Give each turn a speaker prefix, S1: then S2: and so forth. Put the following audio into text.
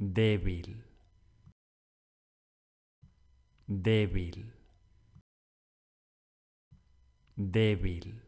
S1: débil, débil,
S2: débil.